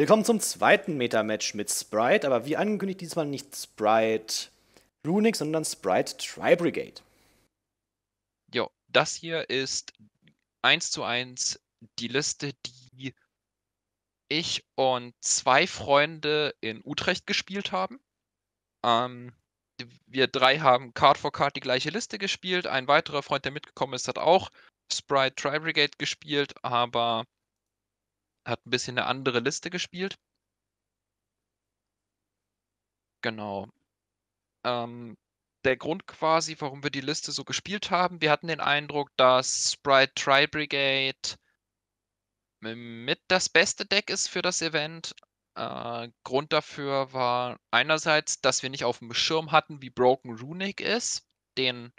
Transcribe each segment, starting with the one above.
Willkommen zum zweiten Meta-Match mit Sprite, aber wie angekündigt diesmal nicht Sprite Runic, sondern Sprite Tri-Brigade. Jo, das hier ist 1 zu 1 die Liste, die ich und zwei Freunde in Utrecht gespielt haben. Ähm, wir drei haben Card for Card die gleiche Liste gespielt. Ein weiterer Freund, der mitgekommen ist, hat auch Sprite Tri-Brigade gespielt, aber hat ein bisschen eine andere Liste gespielt. Genau. Ähm, der Grund quasi, warum wir die Liste so gespielt haben, wir hatten den Eindruck, dass Sprite Tri Brigade mit das beste Deck ist für das Event. Äh, Grund dafür war einerseits, dass wir nicht auf dem Schirm hatten, wie Broken Runic ist, den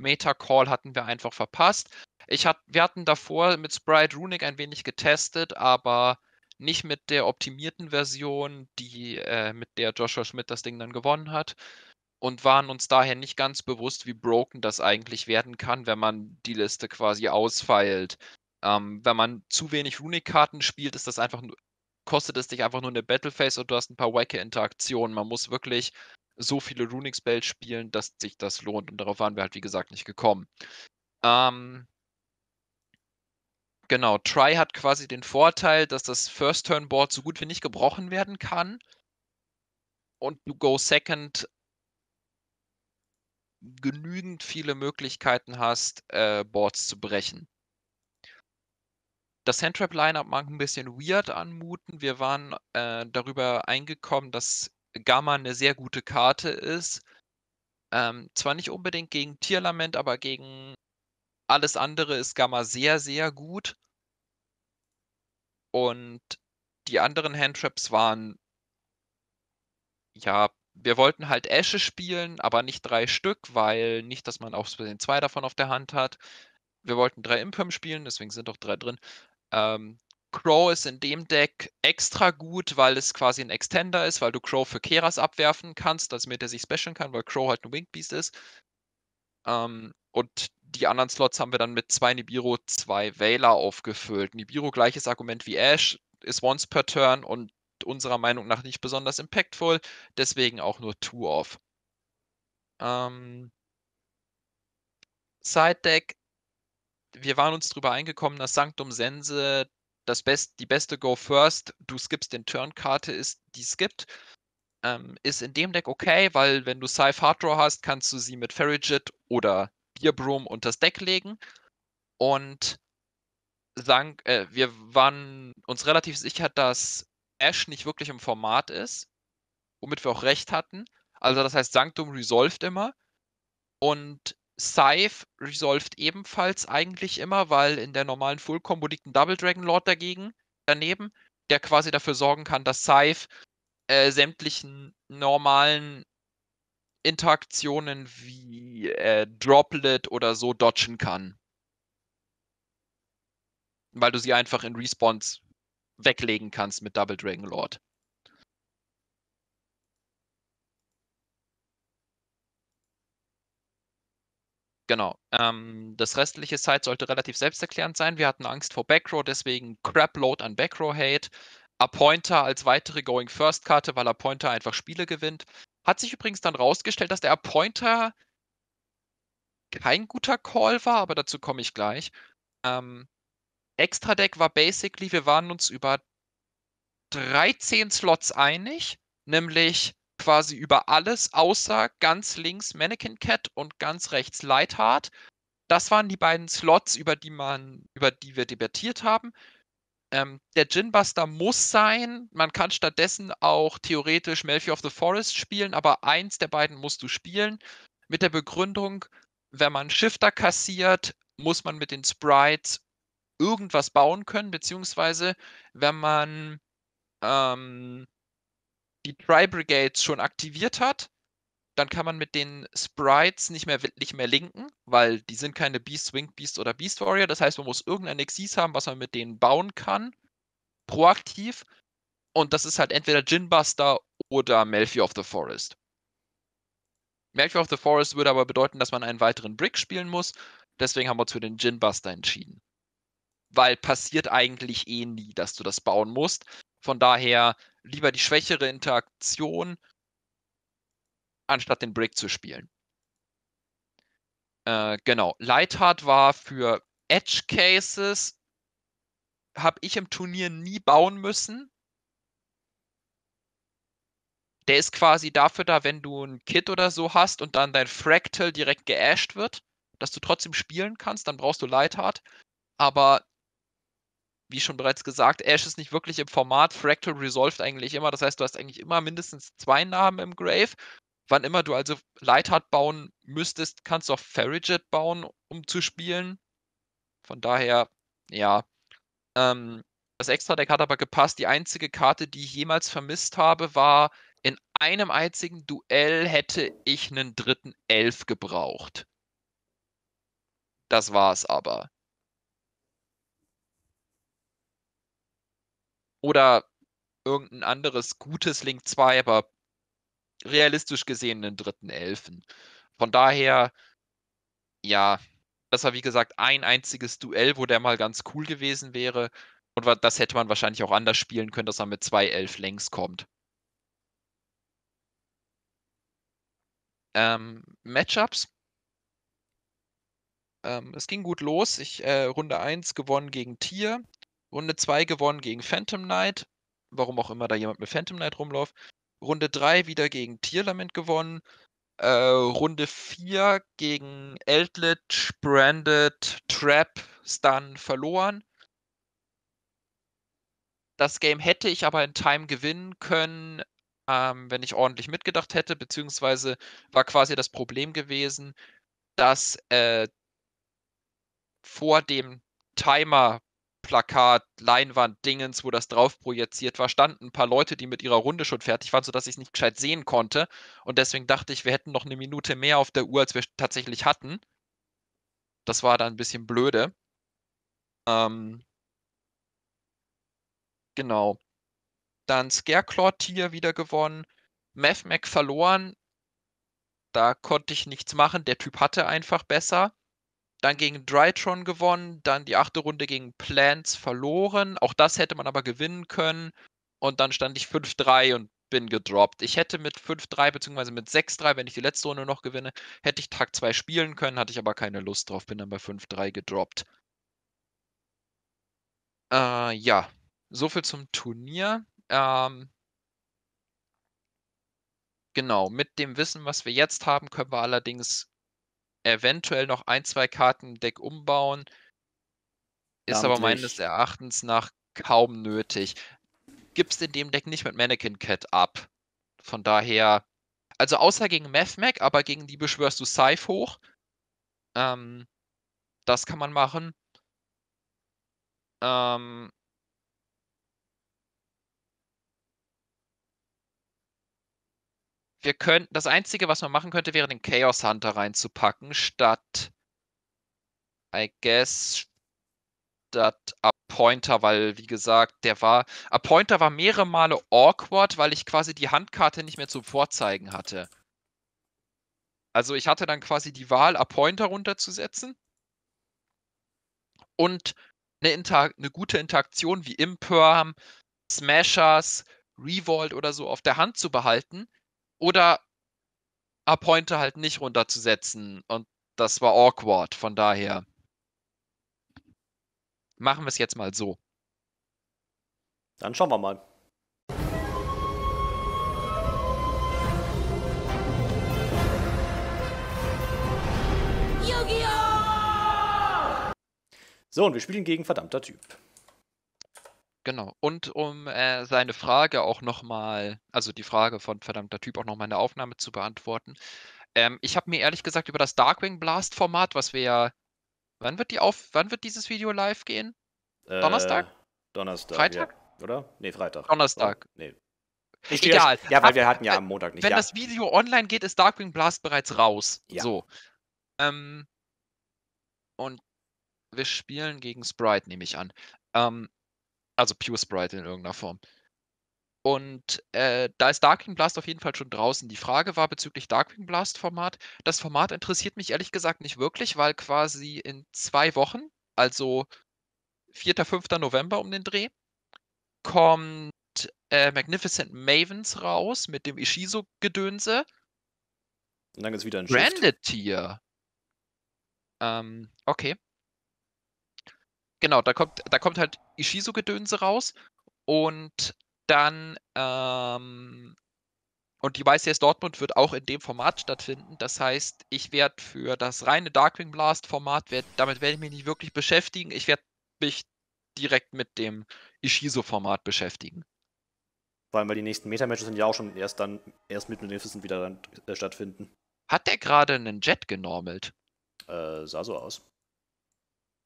Meta-Call hatten wir einfach verpasst. Ich hat, wir hatten davor mit Sprite Runic ein wenig getestet, aber nicht mit der optimierten Version, die, äh, mit der Joshua Schmidt das Ding dann gewonnen hat. Und waren uns daher nicht ganz bewusst, wie broken das eigentlich werden kann, wenn man die Liste quasi ausfeilt. Ähm, wenn man zu wenig Runic-Karten spielt, ist das einfach kostet es dich einfach nur eine Battleface und du hast ein paar wacke Interaktionen. Man muss wirklich so viele Runic Spells spielen, dass sich das lohnt. Und darauf waren wir halt, wie gesagt, nicht gekommen. Ähm, genau, Try hat quasi den Vorteil, dass das First Turn Board so gut wie nicht gebrochen werden kann. Und du go second genügend viele Möglichkeiten hast, äh, Boards zu brechen. Das Handtrap Lineup mag ein bisschen weird anmuten. Wir waren äh, darüber eingekommen, dass Gamma eine sehr gute Karte ist. Ähm, zwar nicht unbedingt gegen Tierlament, aber gegen alles andere ist Gamma sehr, sehr gut. Und die anderen Handtraps waren, ja, wir wollten halt Asche spielen, aber nicht drei Stück, weil nicht, dass man auch zwei davon auf der Hand hat. Wir wollten drei Imperm spielen, deswegen sind auch drei drin. Ähm, Crow ist in dem Deck extra gut, weil es quasi ein Extender ist, weil du Crow für Keras abwerfen kannst, damit also er sich specialen kann, weil Crow halt ein Winged Beast ist. Ähm, und die anderen Slots haben wir dann mit zwei Nibiru, zwei Wähler aufgefüllt. Nibiru, gleiches Argument wie Ash, ist once per turn und unserer Meinung nach nicht besonders impactful, deswegen auch nur two off. Ähm, Side Deck, wir waren uns drüber eingekommen, dass Sanctum Sense das Best, die beste Go First, du skippst den Turn-Karte ist, die es Ähm, ist in dem Deck okay, weil wenn du Scythe Harddraw hast, kannst du sie mit Ferrigit oder Beerbroom unters Deck legen. Und sagen, äh, wir waren uns relativ sicher, dass Ash nicht wirklich im Format ist, womit wir auch recht hatten. Also das heißt, Sanctum resolved immer. Und Scythe resolved ebenfalls eigentlich immer, weil in der normalen Full Combo liegt ein Double Dragon Lord dagegen, daneben, der quasi dafür sorgen kann, dass Scythe äh, sämtlichen normalen Interaktionen wie äh, Droplet oder so dodgen kann. Weil du sie einfach in Response weglegen kannst mit Double Dragon Lord. Genau. Ähm, das restliche Side sollte relativ selbsterklärend sein. Wir hatten Angst vor Backrow, deswegen Crapload an Backrow-Hate. Appointer als weitere Going-First-Karte, weil Appointer einfach Spiele gewinnt. Hat sich übrigens dann rausgestellt, dass der Appointer kein guter Call war, aber dazu komme ich gleich. Ähm, Extra Deck war basically, wir waren uns über 13 Slots einig, nämlich quasi über alles, außer ganz links Mannequin Cat und ganz rechts Lightheart. Das waren die beiden Slots, über die man, über die wir debattiert haben. Ähm, der Ginbuster muss sein. Man kann stattdessen auch theoretisch Melfi of the Forest spielen, aber eins der beiden musst du spielen. Mit der Begründung, wenn man Shifter kassiert, muss man mit den Sprites irgendwas bauen können, beziehungsweise wenn man ähm, die Dry Brigade schon aktiviert hat, dann kann man mit den Sprites nicht mehr, nicht mehr linken, weil die sind keine Beasts, Winged Beasts oder Beast Warrior. Das heißt, man muss irgendein Exis haben, was man mit denen bauen kann, proaktiv. Und das ist halt entweder Ginbuster oder Melfi of the Forest. Melfi of the Forest würde aber bedeuten, dass man einen weiteren Brick spielen muss. Deswegen haben wir uns für den Ginbuster entschieden. Weil passiert eigentlich eh nie, dass du das bauen musst. Von daher lieber die schwächere Interaktion, anstatt den Brick zu spielen. Äh, genau. Lightheart war für Edge Cases, habe ich im Turnier nie bauen müssen. Der ist quasi dafür da, wenn du ein Kit oder so hast und dann dein Fractal direkt geasht wird, dass du trotzdem spielen kannst, dann brauchst du Lightheart. Aber wie schon bereits gesagt, Ash ist nicht wirklich im Format, Fractal resolved eigentlich immer. Das heißt, du hast eigentlich immer mindestens zwei Namen im Grave. Wann immer du also Lightheart bauen müsstest, kannst du auch Farraget bauen, um zu spielen. Von daher, ja. Ähm, das Extra-Deck hat aber gepasst. Die einzige Karte, die ich jemals vermisst habe, war, in einem einzigen Duell hätte ich einen dritten Elf gebraucht. Das war's aber. Oder irgendein anderes gutes Link 2, aber realistisch gesehen einen dritten Elfen. Von daher, ja, das war wie gesagt ein einziges Duell, wo der mal ganz cool gewesen wäre. Und das hätte man wahrscheinlich auch anders spielen können, dass er mit zwei Elf längs kommt. Ähm, Matchups. Ähm, es ging gut los. Ich äh, Runde 1 gewonnen gegen Tier. Runde 2 gewonnen gegen Phantom Knight. Warum auch immer da jemand mit Phantom Knight rumläuft. Runde 3 wieder gegen Tierlament gewonnen. Äh, Runde 4 gegen Eldritch, Branded, Trap, Stun verloren. Das Game hätte ich aber in Time gewinnen können, ähm, wenn ich ordentlich mitgedacht hätte, beziehungsweise war quasi das Problem gewesen, dass äh, vor dem Timer Plakat, Leinwand, Dingens, wo das drauf projiziert war, standen ein paar Leute, die mit ihrer Runde schon fertig waren, sodass ich es nicht gescheit sehen konnte. Und deswegen dachte ich, wir hätten noch eine Minute mehr auf der Uhr, als wir tatsächlich hatten. Das war dann ein bisschen blöde. Ähm, genau. Dann Scareclaw-Tier wieder gewonnen. MathMac verloren. Da konnte ich nichts machen. Der Typ hatte einfach besser dann gegen Drytron gewonnen, dann die achte Runde gegen Plants verloren. Auch das hätte man aber gewinnen können. Und dann stand ich 5-3 und bin gedroppt. Ich hätte mit 5-3 bzw. mit 6-3, wenn ich die letzte Runde noch gewinne, hätte ich Tag 2 spielen können, hatte ich aber keine Lust drauf, bin dann bei 5-3 gedroppt. Äh, ja, soviel zum Turnier. Ähm, genau, mit dem Wissen, was wir jetzt haben, können wir allerdings eventuell noch ein, zwei Karten im Deck umbauen. Ist aber meines Erachtens nach kaum nötig. Gibst in dem Deck nicht mit Mannequin Cat ab. Von daher, also außer gegen Mathmac, aber gegen die beschwörst du Scythe hoch. Ähm, das kann man machen. Ähm, wir könnten, das Einzige, was man machen könnte, wäre den Chaos Hunter reinzupacken, statt, I guess, statt Appointer, weil, wie gesagt, der war, Appointer war mehrere Male awkward, weil ich quasi die Handkarte nicht mehr zum Vorzeigen hatte. Also ich hatte dann quasi die Wahl, Appointer runterzusetzen und eine, Inter eine gute Interaktion wie Imperm, Smashers, Revolt oder so auf der Hand zu behalten, oder Appointe halt nicht runterzusetzen. Und das war awkward, von daher. Machen wir es jetzt mal so. Dann schauen wir mal. So, und wir spielen gegen verdammter Typ. Genau. Und um äh, seine Frage auch nochmal, also die Frage von verdammter Typ auch nochmal in der Aufnahme zu beantworten. Ähm, ich habe mir ehrlich gesagt über das Darkwing Blast Format, was wir ja. Wann wird, die auf, wann wird dieses Video live gehen? Äh, Donnerstag? Donnerstag. Freitag? Ja. Oder? Nee, Freitag. Donnerstag. Oh, nee. Ich Egal. Das, ja, weil Ab, wir hatten ja am Montag nicht. Wenn ja. das Video online geht, ist Darkwing Blast bereits raus. Ja. So. Ähm, und wir spielen gegen Sprite, nehme ich an. Ähm, also Pure Sprite in irgendeiner Form. Und äh, da ist Darkwing Blast auf jeden Fall schon draußen. Die Frage war bezüglich Darkwing Blast Format. Das Format interessiert mich ehrlich gesagt nicht wirklich, weil quasi in zwei Wochen, also 4. 5. November um den Dreh, kommt äh, Magnificent Mavens raus mit dem Ishizo-Gedönse. Und dann geht's wieder ein Branded Tier. Ähm, okay. Genau, da kommt, da kommt halt Ishizu-Gedönse raus und dann ähm, und die YCS Dortmund wird auch in dem Format stattfinden. Das heißt, ich werde für das reine Darkwing Blast Format, werd, damit werde ich mich nicht wirklich beschäftigen. Ich werde mich direkt mit dem ishizu format beschäftigen. Vor allem, weil die nächsten Meta-Matches sind ja auch schon erst dann, erst mit Maleficent wieder dann, äh, stattfinden. Hat der gerade einen Jet genormelt? Äh, sah so aus.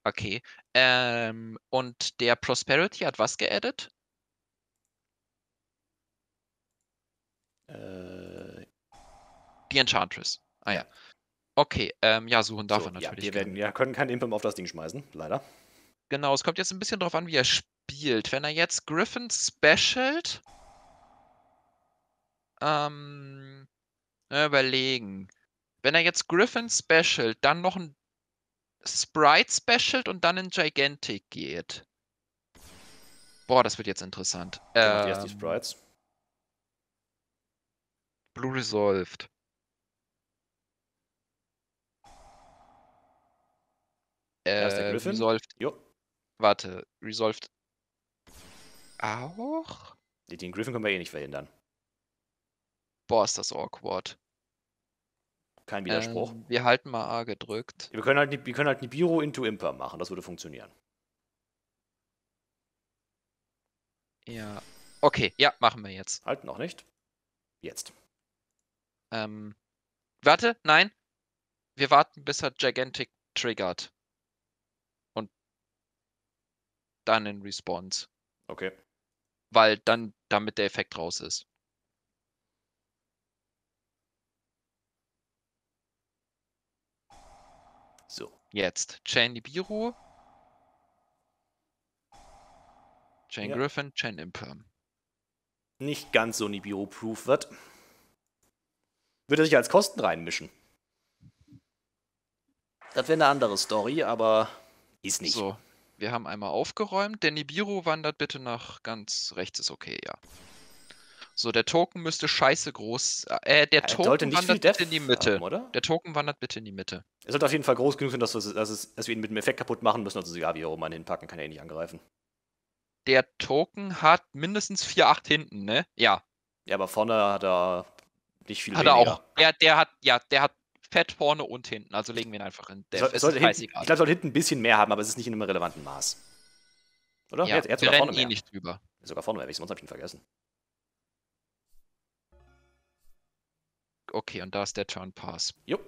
Okay. Ähm, und der Prosperity hat was geaddet? Äh, die Enchantress. Ah ja. Okay, ähm, ja, suchen darf so, er natürlich. Ja, wir werden, ja, können keinen Impim auf das Ding schmeißen, leider. Genau, es kommt jetzt ein bisschen drauf an, wie er spielt. Wenn er jetzt Griffin specialt. Ähm. Überlegen. Wenn er jetzt Griffin specialt, dann noch ein Sprite Special und dann in Gigantic geht. Boah, das wird jetzt interessant. Ähm, erst die Sprites. Blue Resolved. Äh, der Resolved. Jo. Warte, Resolved. Auch? Den Griffin können wir eh nicht verhindern. Boah, ist das awkward. Kein Widerspruch. Ähm, wir halten mal A gedrückt. Wir können halt, wir können halt Nibiru into Imper machen, das würde funktionieren. Ja. Okay, ja, machen wir jetzt. Halten noch nicht. Jetzt. Ähm. Warte, nein. Wir warten, bis er Gigantic triggert. Und dann in Response. Okay. Weil dann, damit der Effekt raus ist. Jetzt Jane Nibiru. Jane ja. Griffin, Jane Imperm. Nicht ganz so Nibiru-proof wird. Wird er sich als Kosten reinmischen? Das wäre eine andere Story, aber ist nicht. So, wir haben einmal aufgeräumt. Der Nibiru wandert bitte nach ganz rechts, ist okay, ja. So, der Token müsste scheiße groß. Äh, äh der äh, Token nicht wandert bitte in die Mitte. Haben, oder? Der Token wandert bitte in die Mitte. Er sollte auf jeden Fall groß genug sein, dass, wir, dass, dass wir ihn mit dem Effekt kaputt machen müssen. Also, ja, wie er oben einen hinpacken, kann er ihn nicht angreifen. Der Token hat mindestens 4-8 hinten, ne? Ja. Ja, aber vorne hat er nicht viel Hat weniger. er auch. Der, der hat, ja, der hat fett vorne und hinten. Also legen wir ihn einfach in. Der so, sollte hinten, ich glaube, er sollte hinten ein bisschen mehr haben, aber es ist nicht in einem relevanten Maß. Oder? Ja, er hat, er hat sogar vorne eh mehr. nicht drüber. Sogar vorne mehr, sonst habe ich ihn vergessen. okay, und da ist der Turn Pass. Jupp.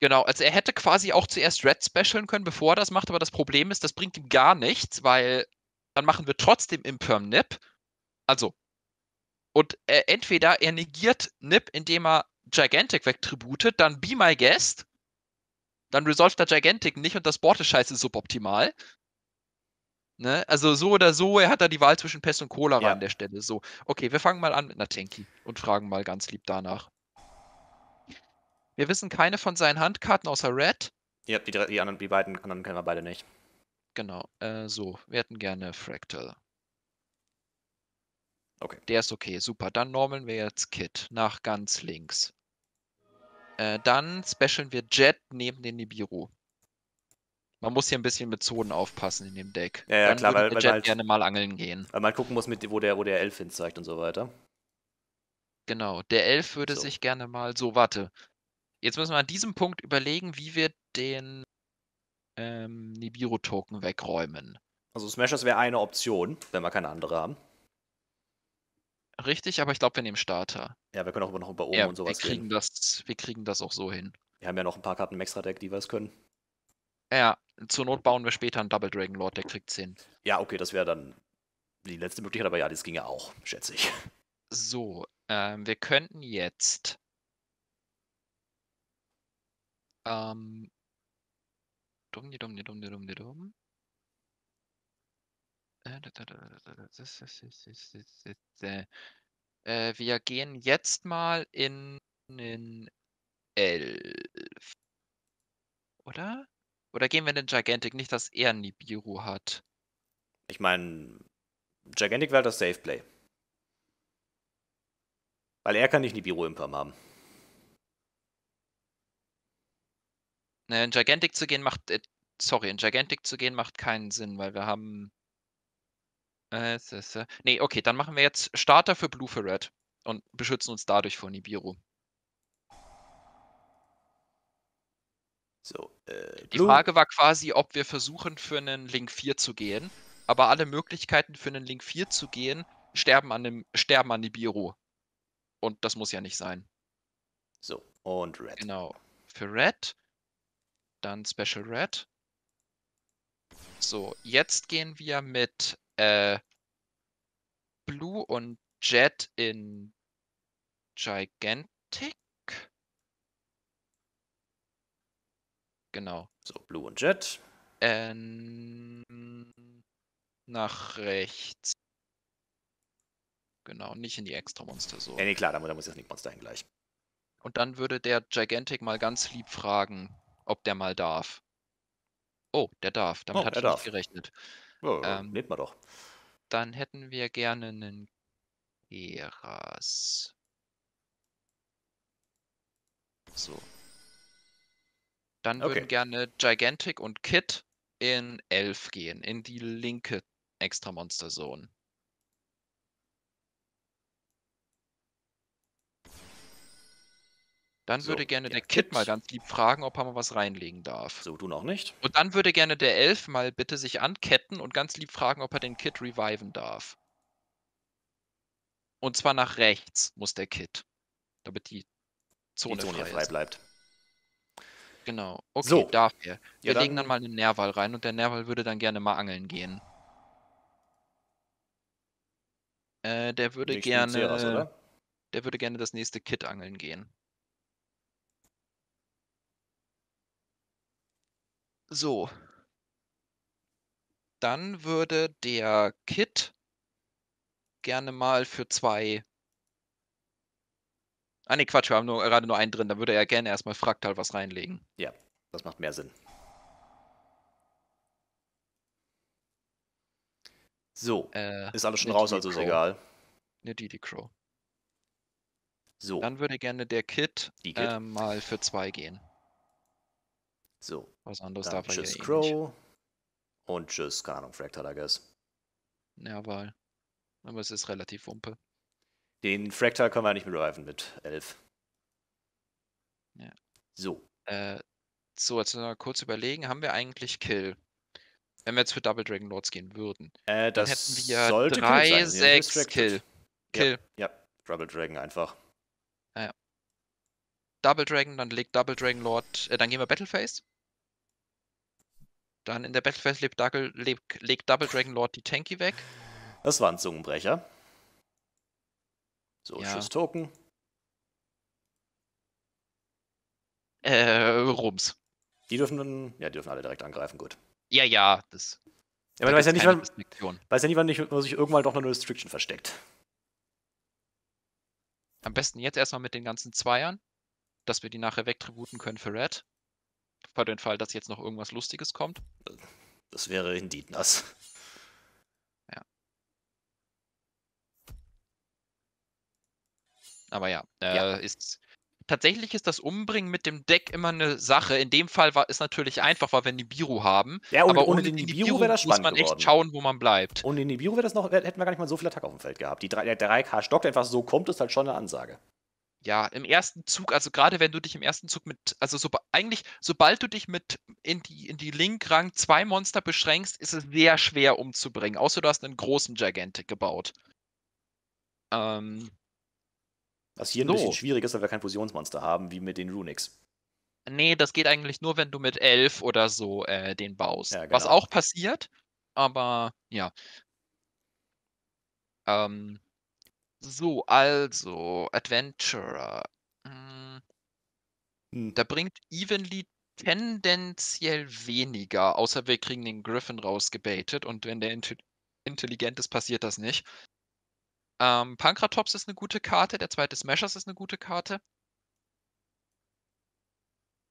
Genau, also er hätte quasi auch zuerst Red specialen können, bevor er das macht, aber das Problem ist, das bringt ihm gar nichts, weil dann machen wir trotzdem Imperm Nip. Also, und äh, entweder er negiert Nip, indem er Gigantic wegtributet, dann Be My Guest, dann resolved er Gigantic nicht und das Board ist scheiße suboptimal. Ne? Also so oder so, er hat da die Wahl zwischen Pest und Cholera ja. an der Stelle. So, okay, wir fangen mal an mit einer Tanky und fragen mal ganz lieb danach. Wir wissen keine von seinen Handkarten außer Red. Ja, die, die, anderen, die beiden anderen kennen wir beide nicht. Genau, äh, so. Wir hätten gerne Fractal. Okay. Der ist okay, super. Dann normeln wir jetzt Kit nach ganz links. Äh, dann specialen wir Jet neben den Nibiru. Man muss hier ein bisschen mit Zonen aufpassen in dem Deck. Ja, ja dann klar, weil, weil Jet halt, gerne mal angeln gehen. Weil man gucken muss, mit, wo, der, wo der Elf hin zeigt und so weiter. Genau, der Elf würde so. sich gerne mal so, warte, Jetzt müssen wir an diesem Punkt überlegen, wie wir den ähm, Nibiru-Token wegräumen. Also Smashers wäre eine Option, wenn wir keine andere haben. Richtig, aber ich glaube, wir nehmen Starter. Ja, wir können auch noch über oben ja, und sowas wir kriegen reden. Das, wir kriegen das auch so hin. Wir haben ja noch ein paar Karten im Extra-Deck, die wir es können. Ja, zur Not bauen wir später einen Double Dragon Lord, der kriegt 10. Ja, okay, das wäre dann die letzte Möglichkeit, aber ja, das ging ja auch, schätze ich. So, ähm, wir könnten jetzt ähm. Dumm, die dumm, dumm, dumm, dumm. wir gehen jetzt mal in den 11. Oder? Oder gehen wir in den Gigantic? Nicht, dass er Nibiru hat. Ich meine, Gigantic wäre das Safe Play. Weil er kann nicht Nibiru im Perm haben. Äh, in Gigantic zu gehen macht, äh, sorry, in Gigantic zu gehen macht keinen Sinn, weil wir haben. Äh, nee, okay, dann machen wir jetzt Starter für Blue für Red und beschützen uns dadurch vor Nibiru. So, äh, Die Frage war quasi, ob wir versuchen, für einen Link 4 zu gehen, aber alle Möglichkeiten, für einen Link 4 zu gehen, sterben an, dem, sterben an Nibiru. Und das muss ja nicht sein. So, und Red. Genau. Für Red dann Special Red. So, jetzt gehen wir mit äh, Blue und Jet in Gigantic. Genau. So, Blue und Jet. Ähm, nach rechts. Genau, nicht in die extra Monster so. Ja, nee, klar, da muss ich das Nick Monster hin gleich. Und dann würde der Gigantic mal ganz lieb fragen, ob der mal darf. Oh, der darf. Damit oh, er ich darf. nicht gerechnet. Ja, ähm, Nehmt mal doch. Dann hätten wir gerne einen Geras. So. Dann okay. würden gerne Gigantic und Kit in 11 gehen, in die linke Extra Monster Zone. Dann so, würde gerne der, der Kid mal ganz lieb fragen, ob er mal was reinlegen darf. So, du noch nicht. Und dann würde gerne der Elf mal bitte sich anketten und ganz lieb fragen, ob er den Kid reviven darf. Und zwar nach rechts muss der Kid, damit die Zone, die Zone frei, frei bleibt. Genau. Okay, so. er. Wir ja, legen dann mal einen Nerval rein und der Nerval würde dann gerne mal angeln gehen. Äh, der würde gerne. Aus, der würde gerne das nächste Kit angeln gehen. So. Dann würde der Kit gerne mal für zwei. Ah ne, Quatsch, wir haben nur, gerade nur einen drin. Da würde er gerne erstmal Fraktal was reinlegen. Ja, das macht mehr Sinn. So, äh, ist alles schon raus, also ist egal. Ne, Didi Crow. So. Dann würde gerne der Kit, äh, mal für zwei gehen. So. Was anderes darf er Tschüss eh Crow und Tschüss, keine Ahnung, Fractal, I guess. Ja, weil. Aber es ist relativ wumpe. Den Fractal können wir nicht mehr Reifen mit 11. Ja. So. Äh, so, jetzt noch kurz überlegen, haben wir eigentlich Kill? Wenn wir jetzt für Double Dragon Lords gehen würden, äh, dann hätten wir 3, 6 Kill. Kill. Ja, ja, Double Dragon einfach. Ah, ja. Double Dragon, dann legt Double Dragon Lord, äh, dann gehen wir Battleface. Dann in der Battlefest legt, legt, legt Double Dragon Lord die Tanky weg. Das war ein Zungenbrecher. So, ja. tschüss Token. Äh, Rums. Die dürfen dann, ja, die dürfen alle direkt angreifen, gut. Ja, ja, das. Ja, man weiß ja, nicht, wann, weiß ja nicht, wann ich, sich irgendwann doch noch eine Restriction versteckt. Am besten jetzt erstmal mit den ganzen Zweiern, dass wir die nachher wegtributen können für Red für den Fall, dass jetzt noch irgendwas Lustiges kommt. Das wäre indeed nass. Ja. Aber ja, äh, ja. ist. Tatsächlich ist das Umbringen mit dem Deck immer eine Sache. In dem Fall war es natürlich einfach, weil wir Nibiru haben. Ja, und, aber ohne, ohne den Nibiru, wäre das spannend muss man geworden. echt schauen, wo man bleibt. Ohne den Nibiru wäre das noch, hätten wir gar nicht mal so viel Attacke auf dem Feld gehabt. Die, der 3K-Stock, der einfach so kommt, ist halt schon eine Ansage ja, im ersten Zug, also gerade wenn du dich im ersten Zug mit, also so, eigentlich, sobald du dich mit in die, in die Link-Rang zwei Monster beschränkst, ist es sehr schwer umzubringen, außer du hast einen großen Gigantic gebaut. Ähm, Was hier ein so. bisschen schwierig ist, weil wir kein Fusionsmonster haben, wie mit den Runix. Nee, das geht eigentlich nur, wenn du mit elf oder so äh, den baust. Ja, genau. Was auch passiert, aber ja. Ähm, so, also, Adventurer. Hm. hm. Da bringt Evenly tendenziell weniger, außer wir kriegen den Griffin rausgebaitet und wenn der intel- intelligent ist, passiert das nicht. Ähm, Pankratops ist eine gute Karte, der zweite Smashers ist eine gute Karte.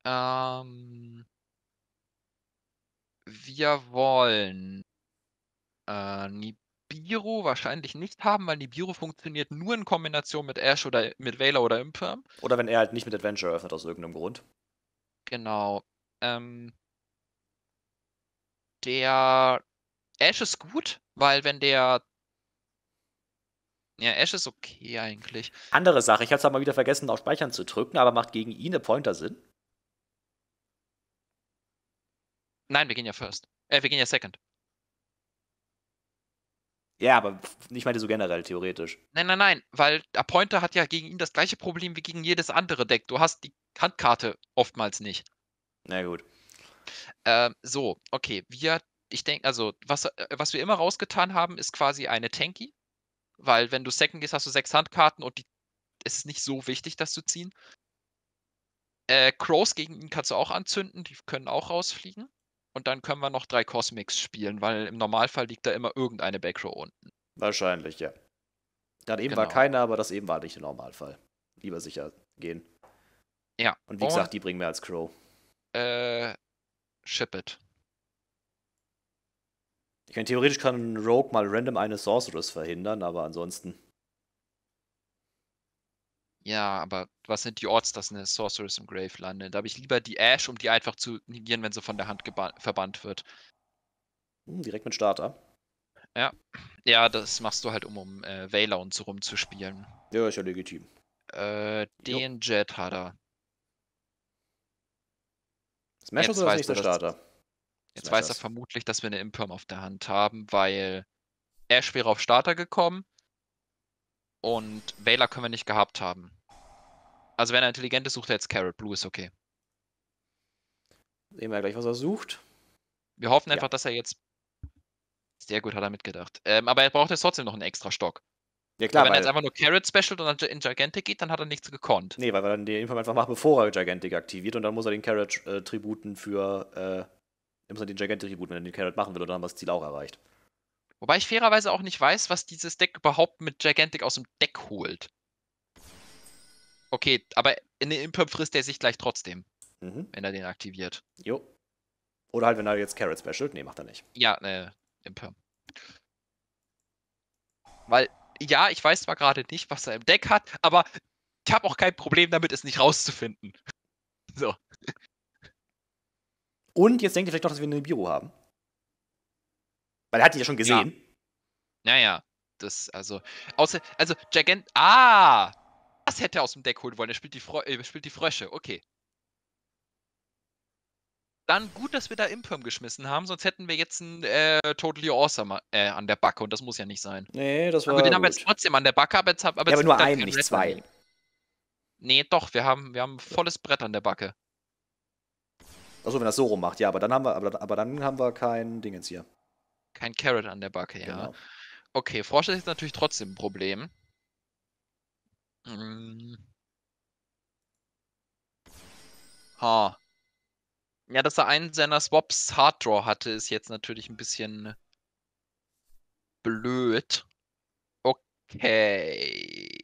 Ähm, wir wollen äh, Ni- Biro wahrscheinlich nicht haben, weil die Biro funktioniert nur in Kombination mit Ash oder mit Veiler oder Imperm. Oder wenn er halt nicht mit Adventure öffnet aus irgendeinem Grund. Genau. Ähm, der Ash ist gut, weil wenn der ja, Ash ist okay eigentlich. Andere Sache, ich habe es halt mal wieder vergessen, auf Speichern zu drücken, aber macht gegen ihn eine Pointer Sinn? Nein, wir gehen ja first. Äh, wir gehen ja second. Ja, aber ich meinte so generell, theoretisch. Nein, nein, nein, weil der Pointer hat ja gegen ihn das gleiche Problem wie gegen jedes andere Deck. Du hast die Handkarte oftmals nicht. Na gut. Ähm, so, okay. Wir, ich denke, also, was, äh, was wir immer rausgetan haben, ist quasi eine Tanky. Weil, wenn du Second gehst, hast du sechs Handkarten und die, es ist nicht so wichtig, das zu ziehen. Äh, Crows gegen ihn kannst du auch anzünden, die können auch rausfliegen und dann können wir noch drei Cosmics spielen, weil im Normalfall liegt da immer irgendeine Backrow unten. Wahrscheinlich, ja. Dann eben genau. war keine, aber das eben war nicht der Normalfall. Lieber sicher gehen. Ja. Und wie und, gesagt, die bringen mehr als Crow. Äh, ship it. Ich meine, theoretisch kann Rogue mal random eine Sorceress verhindern, aber ansonsten. Ja, aber was sind die Orts, dass eine Sorceress im Grave landet? Da habe ich lieber die Ash, um die einfach zu negieren, wenn sie von der Hand verbannt wird. Hm, direkt mit Starter. Ja. Ja, das machst du halt, um, um äh, Veiler und so rumzuspielen. Ja, ist ja legitim. Äh, den jo. Jet hat er. Smash jetzt oder das nächste Starter? Jetzt Smash weiß er vermutlich, dass wir eine Imperm auf der Hand haben, weil Ash wäre auf Starter gekommen und Wähler können wir nicht gehabt haben. Also wenn er intelligent ist, sucht er jetzt Carrot. Blue ist okay. Sehen wir gleich, was er sucht. Wir hoffen ja. einfach, dass er jetzt. Sehr gut, hat er mitgedacht. Ähm, aber er braucht jetzt trotzdem noch einen extra Stock. Ja, klar. Weil wenn er jetzt einfach nur Carrot Special und dann in Gigantic geht, dann hat er nichts gekonnt. Nee, weil er dann den Infam einfach macht, bevor er Gigantic aktiviert und dann muss er den Carrot-Tributen äh, für. Äh, er muss er den Gigantic-Tributen, wenn er den Carrot machen will, und dann haben wir das Ziel auch erreicht. Wobei ich fairerweise auch nicht weiß, was dieses Deck überhaupt mit Gigantic aus dem Deck holt. Okay, aber in den Imperm frisst er sich gleich trotzdem, mhm. wenn er den aktiviert. Jo. Oder halt, wenn er jetzt Carrot Special. Nee, macht er nicht. Ja, ne, äh, Imperm. Weil, ja, ich weiß zwar gerade nicht, was er im Deck hat, aber ich habe auch kein Problem damit, es nicht rauszufinden. So. Und jetzt denkt ihr vielleicht noch, dass wir eine Biro haben. Weil er hat ihn ja schon gesehen. Ja. Naja, das, also. Außer, also, Jagent. Ah! Das hätte er aus dem Deck holen wollen. Er spielt die, Frö äh, spielt die Frösche. Okay. Dann gut, dass wir da Imperm geschmissen haben, sonst hätten wir jetzt ein äh, Totally Awesome äh, an der Backe und das muss ja nicht sein. Nee, das war. Aber den gut. haben wir jetzt trotzdem an der Backe, aber jetzt haben aber, ja, aber nur einen, nicht Red zwei. Nee, doch, wir haben, wir haben ein volles Brett an der Backe. Achso, wenn das so rum macht, ja, aber dann haben wir, aber, aber dann haben wir kein Dingens hier. Kein Carrot an der Backe, ja. Genau. Okay, Frosch ist jetzt natürlich trotzdem ein Problem. Hm. Ha. Ja, dass er einen seiner Swaps Harddraw hatte, ist jetzt natürlich ein bisschen blöd. Okay.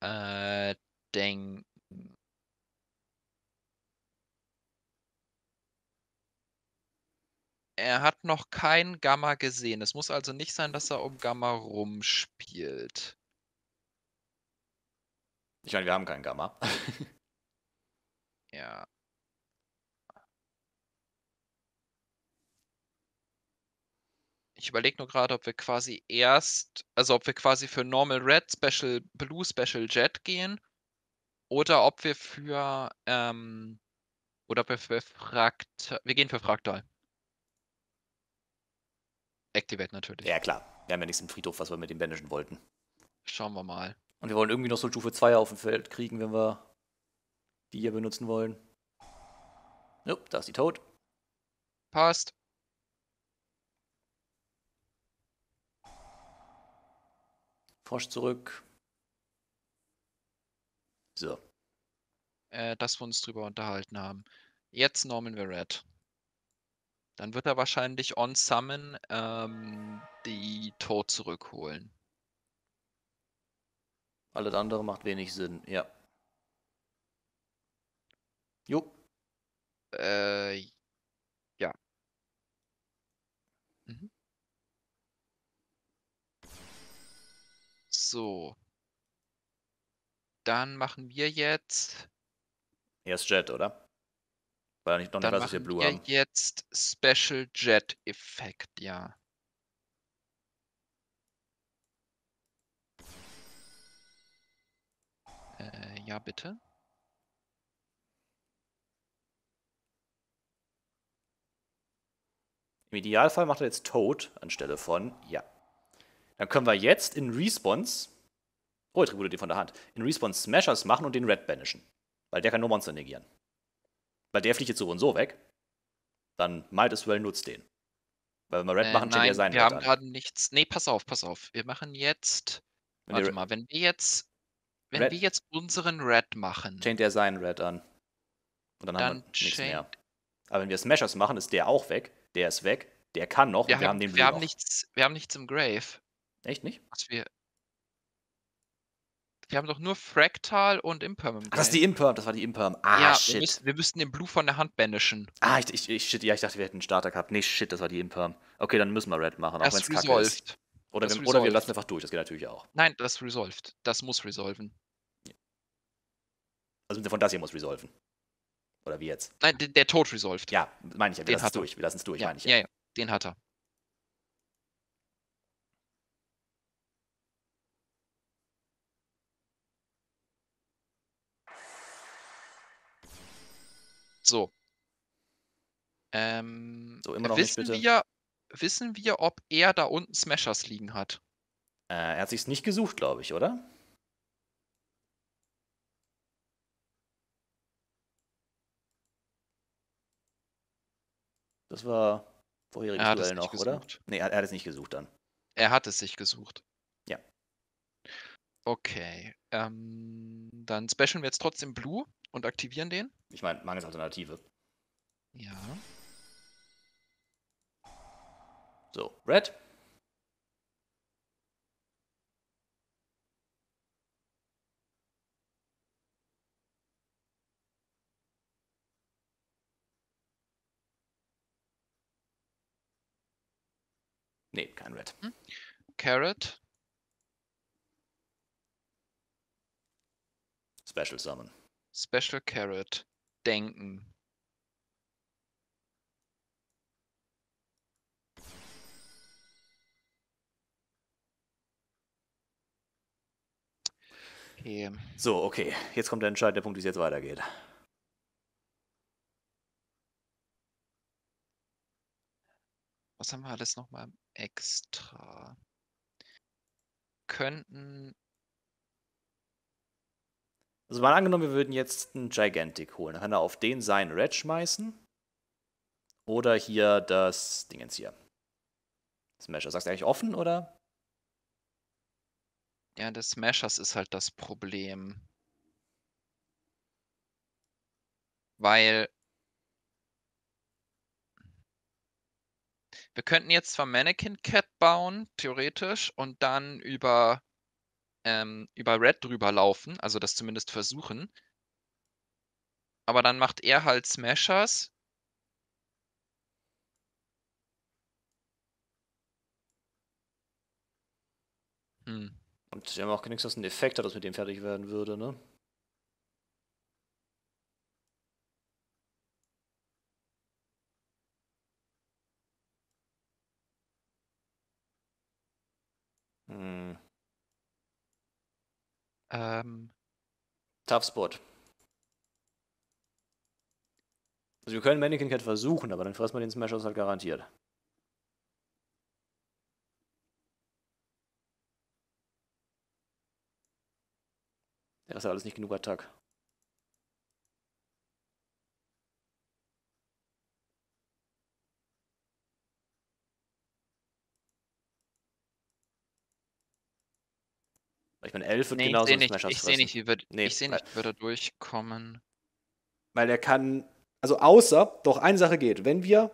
Äh, denk Er hat noch kein Gamma gesehen. Es muss also nicht sein, dass er um Gamma rumspielt. Ich meine, wir haben kein Gamma. ja. Ich überlege nur gerade, ob wir quasi erst, also ob wir quasi für Normal Red, Special Blue, Special Jet gehen oder ob wir für ähm, oder ob wir für Frakt, wir gehen für Fraktal. Activate natürlich. Ja, klar. Wir haben ja nichts im Friedhof, was wir mit dem Banishen wollten. Schauen wir mal. Und wir wollen irgendwie noch so Stufe 2 auf dem Feld kriegen, wenn wir die hier benutzen wollen. Jupp, da ist die tot. Passt. Frosch zurück. So. Äh, dass wir uns drüber unterhalten haben. Jetzt normen wir Red. Dann wird er wahrscheinlich on Summon ähm, die Tod zurückholen. Alles andere macht wenig Sinn, ja. Jo. Äh, ja. Mhm. So. Dann machen wir jetzt. Erst Jet, oder? Weil ich noch nicht weiß, was wir Blue wir haben. Jetzt Special Jet Effekt, ja. Äh, ja, bitte. Im Idealfall macht er jetzt Toad anstelle von ja. Dann können wir jetzt in Response. Oh, ich tribute den von der Hand. In Response Smashers machen und den Red banishen. Weil der kann nur Monster negieren weil der fliegt jetzt so und so weg, dann might as well nutzt den. Weil wenn wir Red äh, machen, nein, ja sein. Wir haben gerade nichts. Nee, pass auf, pass auf. Wir machen jetzt. Wenn warte mal, wenn wir jetzt. Wenn Red, wir jetzt unseren Red machen. Chaint er seinen Red an. Und dann, dann haben wir nichts mehr. Aber wenn wir Smashers machen, ist der auch weg. Der ist weg. Der kann noch. Wir, haben, wir haben den Blue wir haben nichts. Wir haben nichts im Grave. Echt nicht? Was wir, wir haben doch nur Fractal und Imperm. Im Ach, das ist die Imperm, das war die Imperm. Ah, ja, shit. Wir, müssen, wir müssten den Blue von der Hand banishen. Ah, ich, ich, ich, shit, ja, ich dachte, wir hätten einen Starter gehabt. Nee, shit, das war die Imperm. Okay, dann müssen wir Red machen, auch wenn es kacke ist. Oder das wir, resolved. oder wir lassen einfach durch, das geht natürlich auch. Nein, das resolved. Das muss resolven. Also von das hier muss resolven. Oder wie jetzt? Nein, der, der Tod resolved. Ja, meine ich ja. Wir lassen es durch. Wir lassen es durch, ja, meine ich ja. ja. ja, den hat er. So. Ähm, so immer noch wissen, nicht, bitte. Wir, wissen wir, ob er da unten Smashers liegen hat? Äh, er hat sich's nicht gesucht, glaube ich, oder? Das war vorheriges er Duell noch, oder? Gesucht. Nee, er, er hat es nicht gesucht dann. Er hat es sich gesucht. Ja. Okay. Ähm, dann specialen wir jetzt trotzdem Blue und aktivieren den. Ich meine, mangels Alternative. Ja. So, Red. Nee, kein Red. Hm? Carrot. Special Summon. Special Carrot denken. Okay. So, okay. Jetzt kommt der entscheidende Punkt, wie es jetzt weitergeht. Was haben wir alles nochmal extra? Könnten also mal angenommen, wir würden jetzt einen Gigantic holen. Dann kann er auf den seinen Red schmeißen. Oder hier das Dingens hier. Smasher. Sagst du eigentlich offen, oder? Ja, das Smashers ist halt das Problem. Weil wir könnten jetzt zwar Mannequin Cat bauen, theoretisch, und dann über ähm, über Red drüber laufen, also das zumindest versuchen. Aber dann macht er halt Smashers. Hm. Und sie haben auch nichts, dass ein Effekt hat, dass mit dem fertig werden würde, ne? Hm. Ähm, Tough Spot. Also wir können Mannequin Cat versuchen, aber dann fressen wir den Smash aus halt garantiert. Ja, das ist alles nicht genug Attack. Ich meine, 11 wird nee, genauso ein Smash Ich sehe nicht, wie wird, nee, ich seh nicht, wie wir da durchkommen. Weil er kann, also außer, doch eine Sache geht, wenn wir,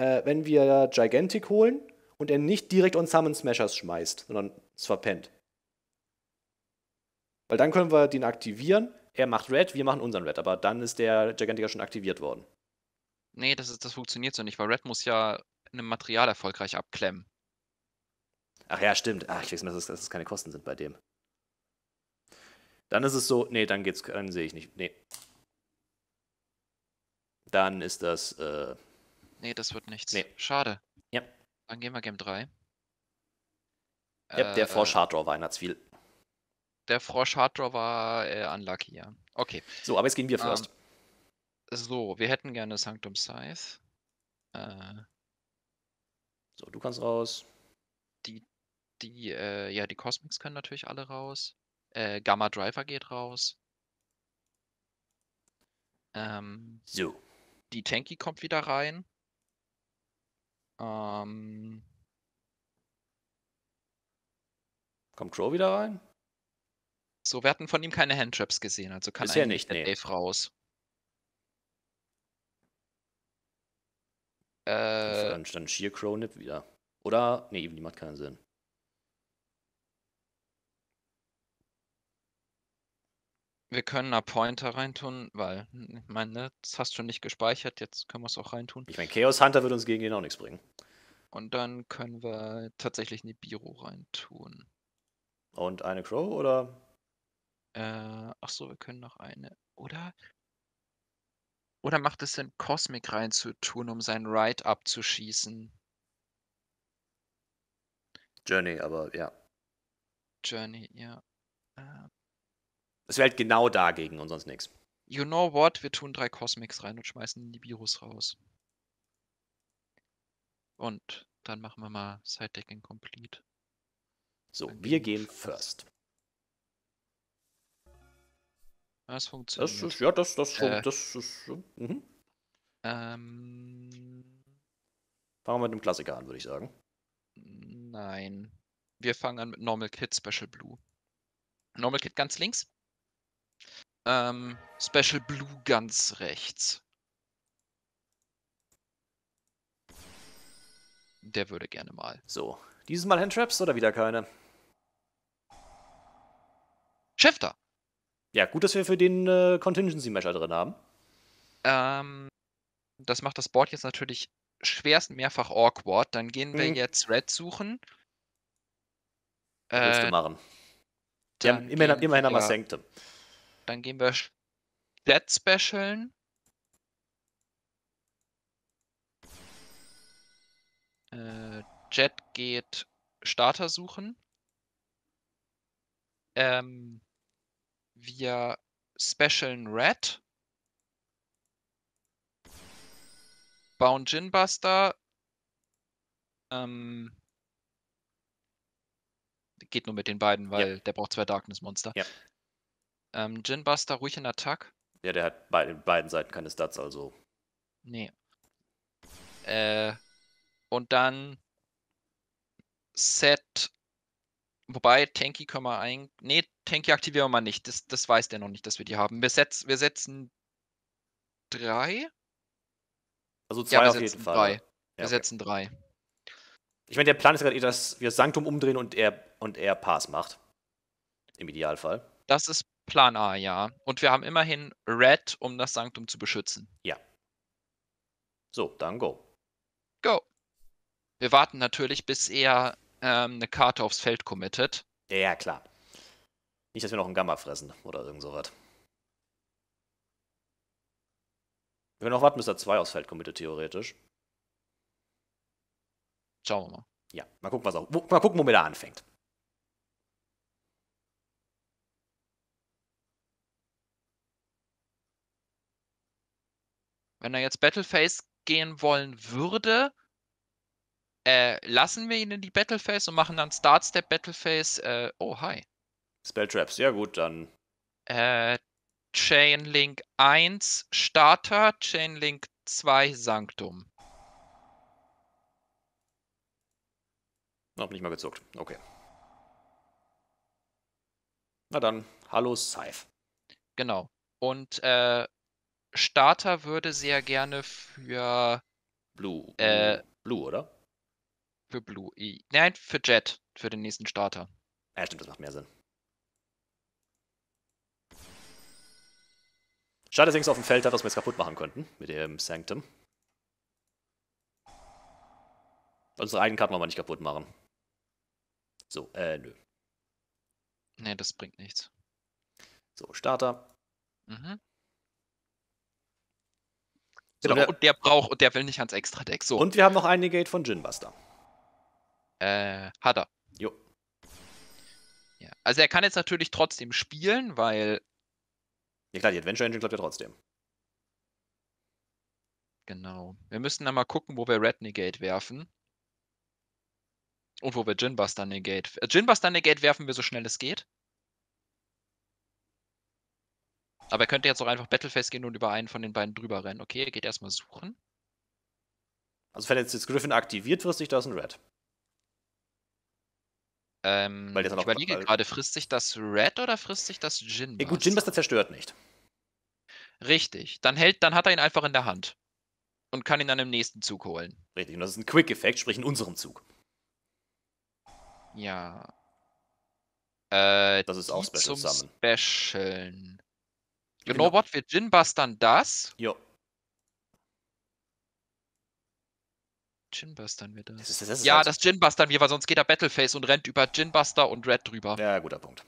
äh, wenn wir Gigantic holen und er nicht direkt uns Summon Smashers schmeißt, sondern es verpennt. Weil dann können wir den aktivieren, er macht Red, wir machen unseren Red, aber dann ist der Gigantic ja schon aktiviert worden. Nee, das, ist, das funktioniert so nicht, weil Red muss ja einem Material erfolgreich abklemmen. Ach ja, stimmt. Ach, ich denke, dass dass es keine Kosten sind bei dem. Dann ist es so, nee, dann geht's, dann sehe ich nicht. Nee. Dann ist das, äh, Nee, das wird nichts. Nee. Schade. Ja. Dann gehen wir Game 3. Ja, äh, der Frosch Harddraw war in viel. Der Frosch Harddraw war äh, unlucky, ja. Okay. So, aber jetzt gehen wir ähm, first. so, wir hätten gerne Sanctum Scythe. Äh, so, du kannst raus. Die die, äh, ja, die Cosmics können natürlich alle raus. Äh, Gamma Driver geht raus. Ähm, so. Die Tanky kommt wieder rein. Ähm, kommt Crow wieder rein? So, wir hatten von ihm keine Handtraps gesehen, also kann er nicht, der nee. Dave raus. Äh, dann, dann Sheer Crow Nip wieder. Oder? Nee, eben, die macht keinen Sinn. Wir können einen Pointer reintun, weil, hm, ich meine, ne, das hast du nicht gespeichert, jetzt können wir es auch reintun. Ich meine, Chaos Hunter wird uns gegen ihn auch nichts bringen. Und dann können wir tatsächlich eine Biro reintun. Und eine Crow, oder? Äh, ach so, wir können noch eine. Oder? Oder macht es Sinn, Cosmic reinzutun, um seinen Ride abzuschießen? Journey, aber ja. Journey, ja. Ähm. Es wäre halt genau dagegen und sonst nichts. You know what? Wir tun drei Cosmics rein und schmeißen die Virus raus. Und dann machen wir mal Side-Decking complete. So, dann wir gehen first. Das funktioniert. Das ist, ja, das, das, schon, äh, das ist. Mhm. Ähm, fangen wir mit dem Klassiker an, würde ich sagen. Nein. Wir fangen an mit Normal Kit Special Blue. Normal Kit ganz links ähm, Special Blue ganz rechts. Der würde gerne mal. So, dieses Mal Handtraps oder wieder keine? Schäfter. Ja, gut, dass wir für den äh, Contingency-Mesher drin haben. Ähm, das macht das Board jetzt natürlich schwerst mehrfach awkward. Dann gehen wir hm. jetzt Red suchen. Äh, Willst du äh, machen. Die immerhin, immerhin haben wir Sanctum. Dann gehen wir Dead Specialen. Äh, Jet geht Starter suchen. Ähm, wir Specialen Red. Bauen Ginbuster. Ähm, geht nur mit den beiden, weil ja. der braucht zwei Darkness-Monster. Ja. Ähm, Ginbuster ruhig in Attack. Ja, der hat bei beiden Seiten keine Stats, also. Nee. Äh, und dann Set. Wobei, Tanky können wir ein. Nee, Tanky aktivieren wir mal nicht. Das, das weiß der noch nicht, dass wir die haben. Wir, setz, wir setzen drei. Also zwei ja, auf jeden Fall. Drei. Ja, wir okay. setzen drei. Ich meine, der Plan ist gerade, eh, dass wir das Sanktum umdrehen und er und er Pass macht. Im Idealfall. Das ist Plan A, ja. Und wir haben immerhin Red, um das Sanktum zu beschützen. Ja. So, dann go. Go. Wir warten natürlich, bis er ähm, eine Karte aufs Feld committet. Ja, ja, klar. Nicht, dass wir noch einen Gamma fressen oder irgend sowas. Wir können auch warten, bis er zwei aufs Feld committet, theoretisch. Schauen wir mal. Ja, mal gucken, was auch. Mal gucken, womit er anfängt. Wenn er jetzt Battleface gehen wollen würde, äh, lassen wir ihn in die Battleface und machen dann Start Step Battleface. Äh, oh, hi. Spelltraps, ja gut, dann. Äh, Chainlink 1 Starter, Chainlink 2 Sanctum. Noch nicht mal gezuckt. Okay. Na dann, hallo Scythe. Genau. Und äh, Starter würde sehr gerne für Blue. Äh, äh Blue, oder? Für Blue. Nein, für Jet, für den nächsten Starter. Ja, stimmt, das macht mehr Sinn. Schade, dass ich auf dem Feld hat, was wir jetzt kaputt machen könnten mit dem Sanctum. Unsere eigenen Karten wollen wir nicht kaputt machen. So, äh, nö. Nee, das bringt nichts. So, Starter. Mhm. Genau, der, und der braucht und der will nicht ans Extra-Deck. So. Und wir haben noch einen Negate von Ginbuster. Äh, hat er. Jo. Ja. Also er kann jetzt natürlich trotzdem spielen, weil. Ja klar, die Adventure Engine klappt ja trotzdem. Genau. Wir müssen dann mal gucken, wo wir Red Negate werfen. Und wo wir Ginbuster Negate. Äh, Ginbuster Negate werfen wir so schnell es geht. Aber er könnte jetzt auch einfach Battlefest gehen und über einen von den beiden drüber rennen. Okay, er geht erstmal suchen. Also wenn jetzt, jetzt Griffin aktiviert, frisst sich das ein Red. Ähm, ich überlege gerade, frisst sich das Red oder frisst sich das Jin? Ja, gut, Jin Jinbuster zerstört nicht. Richtig. Dann, hält, dann hat er ihn einfach in der Hand. Und kann ihn dann im nächsten Zug holen. Richtig, und das ist ein Quick-Effekt, sprich in unserem Zug. Ja. Äh, das ist auch Special Summon. Specialen. You genau. know genau, what? Wir ginbustern das. Jo. Ginbustern wir das. das, ist, das ist ja, also das ginbustern wir, weil sonst geht er Battleface und rennt über Ginbuster und Red drüber. Ja, guter Punkt.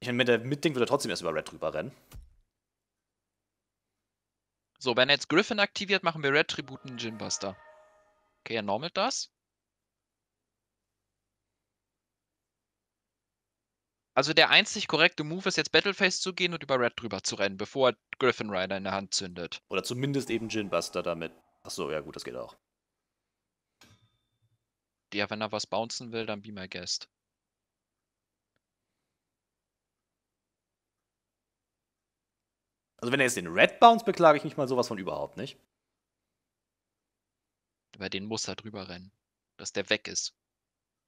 Ich meine, mit der Mitding würde er trotzdem erst über Red drüber rennen. So, wenn er jetzt Griffin aktiviert, machen wir Red Tributen Ginbuster. Okay, er normelt das. Also der einzig korrekte Move ist jetzt Battleface zu gehen und über Red drüber zu rennen, bevor er Griffin Rider in der Hand zündet. Oder zumindest eben Ginbuster damit. Achso, ja gut, das geht auch. Ja, wenn er was bouncen will, dann be my guest. Also wenn er jetzt den Red Bounce beklage ich mich mal sowas von überhaupt nicht. Über den muss er drüber rennen, dass der weg ist.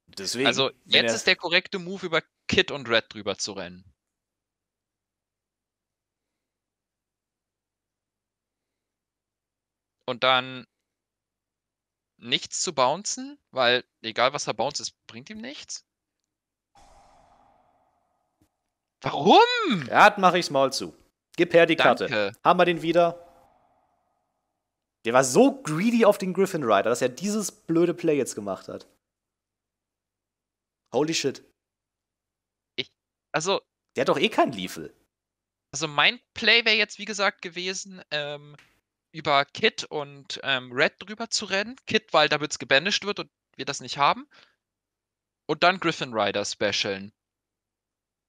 Deswegen, also jetzt er... ist der korrekte Move, über Kid und Red drüber zu rennen. Und dann nichts zu bouncen, weil egal was er bounce ist, bringt ihm nichts. Warum? Ja, dann mache ich's mal zu. Gib her die Danke. Karte. Haben wir den wieder? Der war so greedy auf den Griffin Rider, dass er dieses blöde Play jetzt gemacht hat. Holy shit. Ich, also. Der hat doch eh keinen Liefel. Also mein Play wäre jetzt, wie gesagt, gewesen, ähm, über Kit und ähm, Red drüber zu rennen. Kit, weil damit es gebanished wird und wir das nicht haben. Und dann Griffin Rider specialen.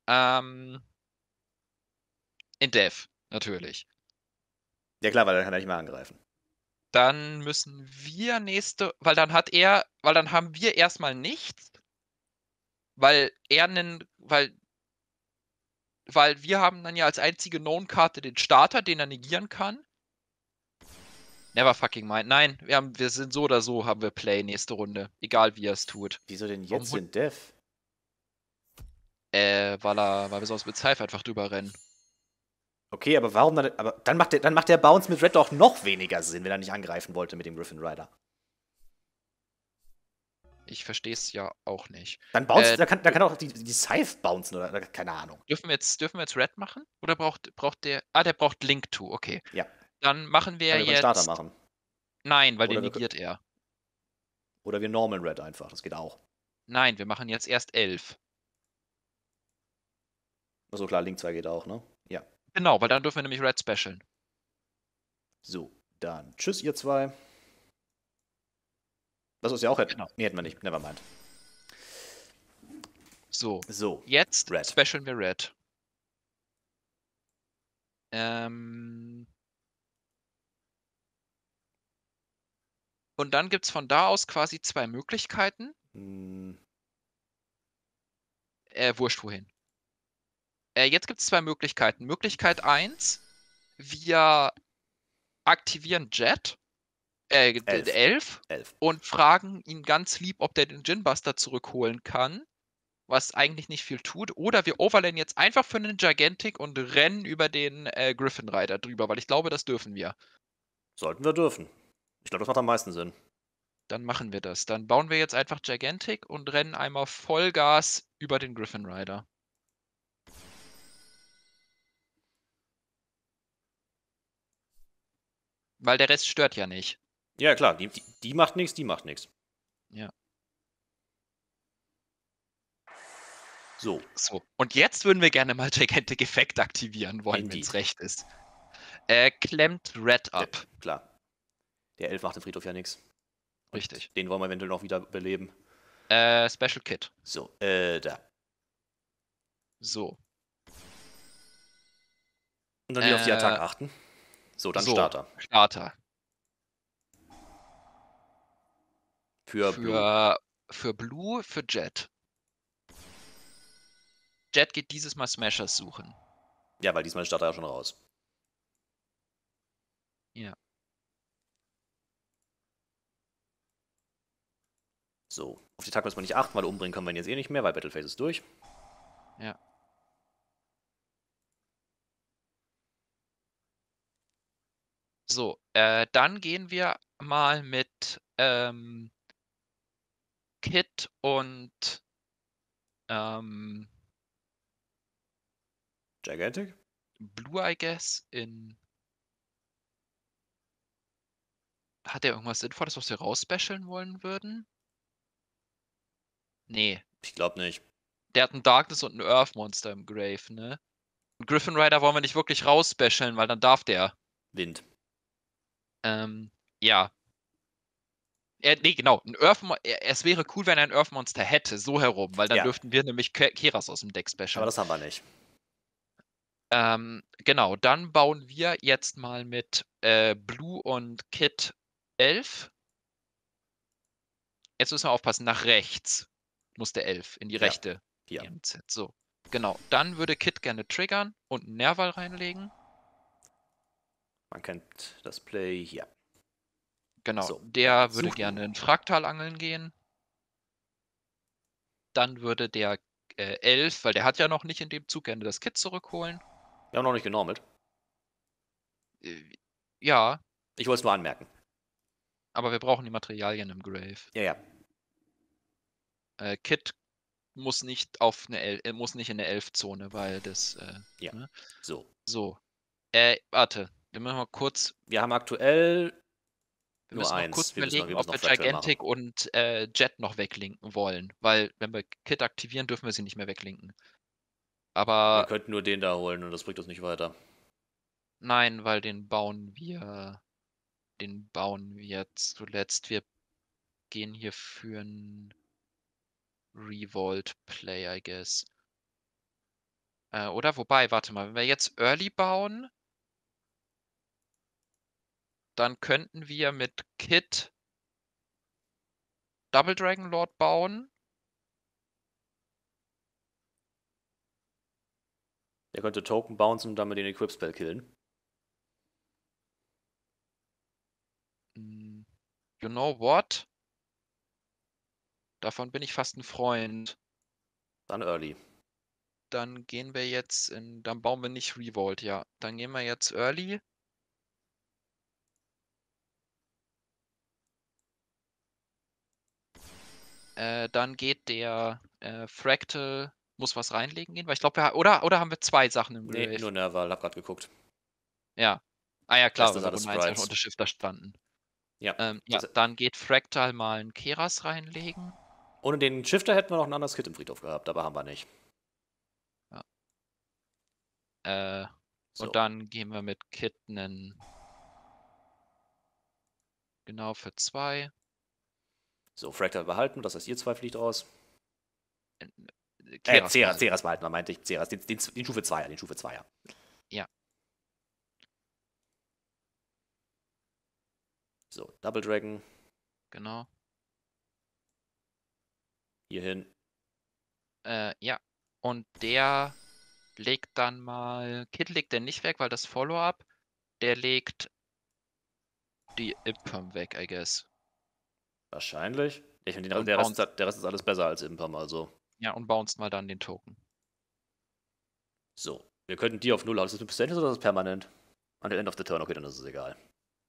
Ähm, in Dev, natürlich. Ja klar, weil dann kann er nicht mehr angreifen. Dann müssen wir nächste, weil dann hat er, weil dann haben wir erstmal nichts weil er einen, weil, weil wir haben dann ja als einzige Known-Karte den Starter, den er negieren kann. Never fucking mind. Nein, wir, haben, wir sind so oder so, haben wir Play nächste Runde. Egal wie er es tut. Wieso denn jetzt um, in Death? Äh, weil, er, weil wir sonst mit Cypher einfach drüber rennen. Okay, aber warum dann? Aber dann macht der, dann macht der Bounce mit Red doch noch weniger Sinn, wenn er nicht angreifen wollte mit dem Griffin Rider. Ich verstehe es ja auch nicht. Dann bounce, äh, da, kann, da kann auch die, die Scythe bouncen oder keine Ahnung. Dürfen wir jetzt, dürfen wir jetzt Red machen? Oder braucht, braucht der. Ah, der braucht Link to, okay. Ja. Dann machen wir kann jetzt. Wir Starter machen. Nein, weil oder den negiert können... er. Oder wir Normal Red einfach, das geht auch. Nein, wir machen jetzt erst 11. Achso, klar, Link 2 geht auch, ne? Ja. Genau, weil dann dürfen wir nämlich Red specialen. So, dann tschüss, ihr zwei. Das ist ja auch. Genau. Nee, hätten wir nicht. Never mind. So. So. Jetzt Red. specialen wir Red. Ähm. Und dann gibt es von da aus quasi zwei Möglichkeiten. Hm. Äh, wurscht wohin. Äh, jetzt gibt es zwei Möglichkeiten. Möglichkeit 1, wir aktivieren Jet äh, elf. elf. elf. und fragen ihn ganz lieb, ob der den Ginbuster zurückholen kann, was eigentlich nicht viel tut. Oder wir overlayen jetzt einfach für einen Gigantic und rennen über den äh, Griffin Rider drüber, weil ich glaube, das dürfen wir. Sollten wir dürfen. Ich glaube, das macht am meisten Sinn. Dann machen wir das. Dann bauen wir jetzt einfach Gigantic und rennen einmal Vollgas über den Griffin Rider. Weil der Rest stört ja nicht. Ja, klar, die, die, die macht nichts, die macht nichts. Ja. So. So. Und jetzt würden wir gerne mal Gigantic Effect aktivieren wollen, wenn es recht ist. Äh, klemmt Red ab. Ja, klar. Der Elf macht im Friedhof ja nichts. Richtig. Den wollen wir eventuell noch wieder beleben. Äh, Special Kit. So, äh, da. So. Und dann wieder auf die äh, Attacke achten. So, dann so, Starter. Starter. Für, für, Blue. für Blue, für Jet. Jet geht dieses Mal Smashers suchen. Ja, weil diesmal startet er ja schon raus. Ja. So, auf die Tag müssen wir nicht achten, weil umbringen können wir ihn jetzt eh nicht mehr, weil Battleface ist durch. Ja. So, äh, dann gehen wir mal mit ähm, Kid und ähm, Gigantic? Blue, I guess, in. Hat er irgendwas Sinnvolles, was wir rausspecialen wollen würden? Nee. Ich glaube nicht. Der hat ein Darkness und ein Earth Monster im Grave, ne? Und Griffin Rider wollen wir nicht wirklich rausspecialen, weil dann darf der. Wind. Ähm, ja, er, äh, nee, genau. Ein Earth äh, es wäre cool, wenn er ein Earthmonster hätte, so herum, weil dann ja. dürften wir nämlich Keras aus dem Deck special. Aber das haben wir nicht. Ähm, genau, dann bauen wir jetzt mal mit äh, Blue und Kit 11. Jetzt müssen wir aufpassen, nach rechts muss der 11 in die rechte. Ja. EMZ. So, genau. Dann würde Kit gerne triggern und einen Nerval reinlegen. Man kennt das Play hier. Genau, so, der würde gerne in Fraktal angeln gehen. Dann würde der äh, Elf, weil der hat ja noch nicht in dem Zug gerne das Kit zurückholen. Wir haben noch nicht genormelt. Äh, ja. Ich wollte es nur anmerken. Aber wir brauchen die Materialien im Grave. Ja, ja. Äh, Kit muss nicht auf eine El äh, muss nicht in der elf weil das. Äh, ja. Ne? So. So. Äh, warte. Wir müssen mal kurz. Wir haben aktuell wir Nur müssen eins. kurz wir überlegen, ob wir Gigantic machen. und äh, Jet noch weglinken wollen, weil wenn wir Kit aktivieren, dürfen wir sie nicht mehr weglinken. Aber. Wir könnten nur den da holen und das bringt uns nicht weiter. Nein, weil den bauen wir. Den bauen wir zuletzt. Wir gehen hier für einen Revolt-Play, I guess. Äh, oder? Wobei, warte mal, wenn wir jetzt Early bauen, dann könnten wir mit Kit Double Dragon Lord bauen. Er könnte Token bouncen und damit den Equip Spell killen. Hm, you know what? Davon bin ich fast ein Freund. Dann Early. Dann gehen wir jetzt in. Dann bauen wir nicht Revolt, ja. Dann gehen wir jetzt Early. Äh, dann geht der äh, Fractal, muss was reinlegen gehen, weil ich glaube, oder, oder haben wir zwei Sachen im Relay? Nee, nur Nerval, hab grad geguckt. Ja. Ah ja, klar, das weil da einzelne Unterschrift da standen. Ja. Ähm, ja also dann geht Fractal mal einen Keras reinlegen. Ohne den Shifter hätten wir noch ein anderes Kit im Friedhof gehabt, aber haben wir nicht. Ja. Äh, so. Und dann gehen wir mit Kit einen. Genau, für zwei. So, Fractal behalten, das heißt, ihr zwei fliegt raus. Ceras, äh, äh, äh Ceras, Ceras behalten, da meinte ich Ceras, den, den, den Stufe 2er, den Stufe 2er. Ja. So, Double Dragon. Genau. Hierhin. Äh, ja. Und der legt dann mal. Kid legt den nicht weg, weil das Follow-up. Der legt die Impum weg, I guess. Wahrscheinlich. Ich finde, der, Rest, der Rest ist alles besser als Imperm, also. Ja, und bounced mal dann den Token. So. Wir könnten die auf null haben. Ist das mit Percentage oder ist das permanent? An der End of the Turn, okay, dann ist es egal.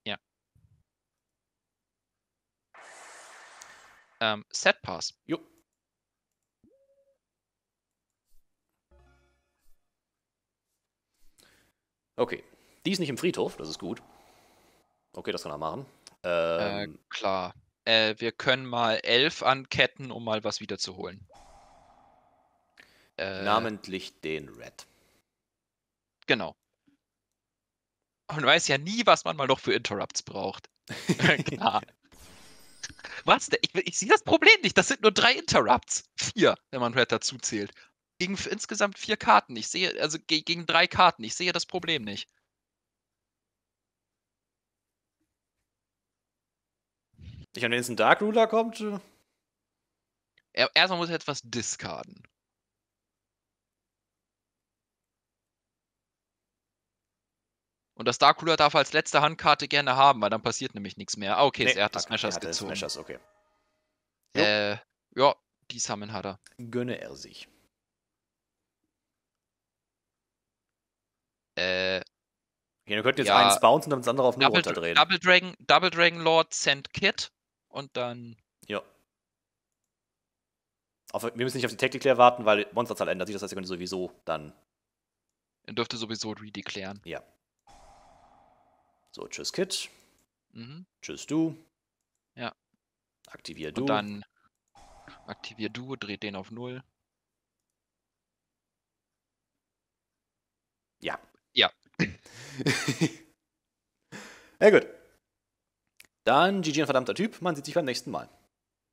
Ja. Ähm, Set Pass. Jo. Okay. Die ist nicht im Friedhof, das ist gut. Okay, das kann er machen. Äh, ähm, äh, klar. Äh, wir können mal elf anketten, um mal was wiederzuholen. Äh, Namentlich den Red. Genau. Man weiß ja nie, was man mal noch für Interrupts braucht. Klar. Was? Ich, ich sehe das Problem nicht. Das sind nur drei Interrupts. Vier, wenn man Red dazu zählt. Gegen insgesamt vier Karten. Ich sehe, also gegen drei Karten. Ich sehe das Problem nicht. Ich meine, wenn jetzt ein Dark Ruler kommt. Äh, erstmal muss er etwas discarden. Und das Dark Ruler darf er als letzte Handkarte gerne haben, weil dann passiert nämlich nichts mehr. Ah, okay, nee, er hat das Smashers er hat gezogen. Smashers, okay. Äh, ja, die Summon hat er. Gönne er sich. Äh. Okay, wir könnten jetzt ja, eins bouncen und dann das andere auf Null Double, runterdrehen. Double Dragon, Double Dragon Lord send Kit und dann. Ja. Auf, wir müssen nicht auf die Tech Declare warten, weil Monsterzahl ändert sich. Das heißt, ihr könnt sowieso dann. Ihr dürfte sowieso redeclaren. Ja. So, tschüss Kit. Mhm. Tschüss du. Ja. Aktivier du. Und dann aktivier du, dreht den auf null. Ja. Ja. ja gut. Dann GG ein verdammter Typ, man sieht sich beim nächsten Mal.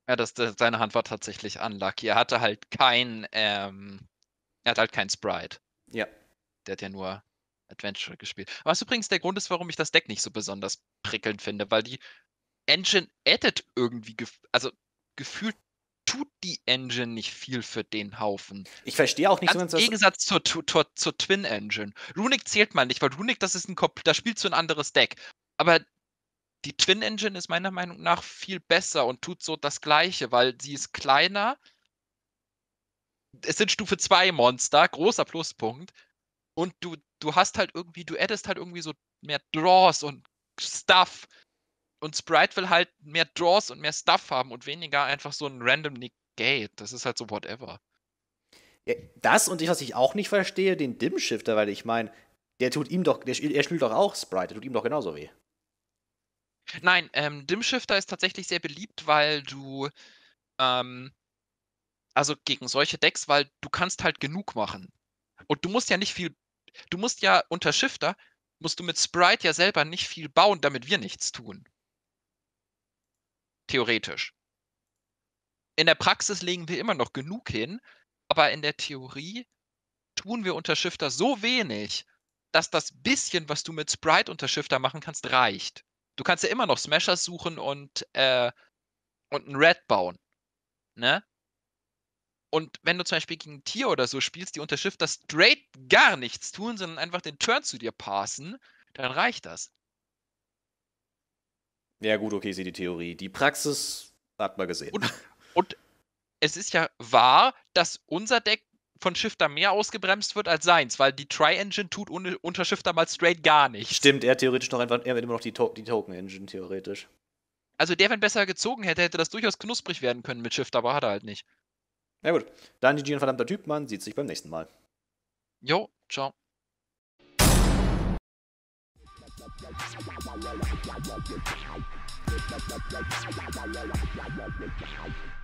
Ja, das, das seine Hand war tatsächlich unlucky. Er hatte halt kein, ähm, er hat halt kein Sprite. Ja. Der hat ja nur Adventure gespielt. Was übrigens der Grund ist, warum ich das Deck nicht so besonders prickelnd finde, weil die Engine added irgendwie, gef also gefühlt tut die Engine nicht viel für den Haufen. Ich verstehe auch nicht Ganz so Im Gegensatz zur, zur, zur Twin Engine. Runic zählt man nicht, weil Runic, das ist ein Kopf, da spielst du ein anderes Deck. Aber die Twin Engine ist meiner Meinung nach viel besser und tut so das Gleiche, weil sie ist kleiner. Es sind Stufe 2 Monster, großer Pluspunkt. Und du, du hast halt irgendwie, du addest halt irgendwie so mehr Draws und Stuff. Und Sprite will halt mehr Draws und mehr Stuff haben und weniger einfach so ein random Negate. Das ist halt so whatever. Ja, das und ich, was ich auch nicht verstehe, den dim weil ich meine, der tut ihm doch, der, er spielt doch auch Sprite, der tut ihm doch genauso weh. Nein, ähm, Dimmschifter ist tatsächlich sehr beliebt, weil du ähm, also gegen solche Decks, weil du kannst halt genug machen. Und du musst ja nicht viel, du musst ja unter Shifter, musst du mit Sprite ja selber nicht viel bauen, damit wir nichts tun. Theoretisch. In der Praxis legen wir immer noch genug hin, aber in der Theorie tun wir unter Shifter so wenig, dass das bisschen, was du mit Sprite unter Shifter machen kannst, reicht. Du kannst ja immer noch Smashers suchen und, äh, und einen Red bauen. Ne? Und wenn du zum Beispiel gegen ein Tier oder so spielst, die unter Schiff das straight gar nichts tun, sondern einfach den Turn zu dir passen, dann reicht das. Ja, gut, okay, sehe die Theorie. Die Praxis hat man gesehen. Und, und es ist ja wahr, dass unser Deck von Shifter mehr ausgebremst wird als seins, weil die Tri-Engine tut un unter Shifter mal straight gar nichts. Stimmt, er theoretisch noch einfach, er wird immer noch die, to die Token-Engine, theoretisch. Also der, wenn besser gezogen hätte, hätte das durchaus knusprig werden können mit Shifter, aber hat er halt nicht. Na gut, dann GG ein verdammter Typ, man sieht sich beim nächsten Mal. Jo, ciao. Thank you.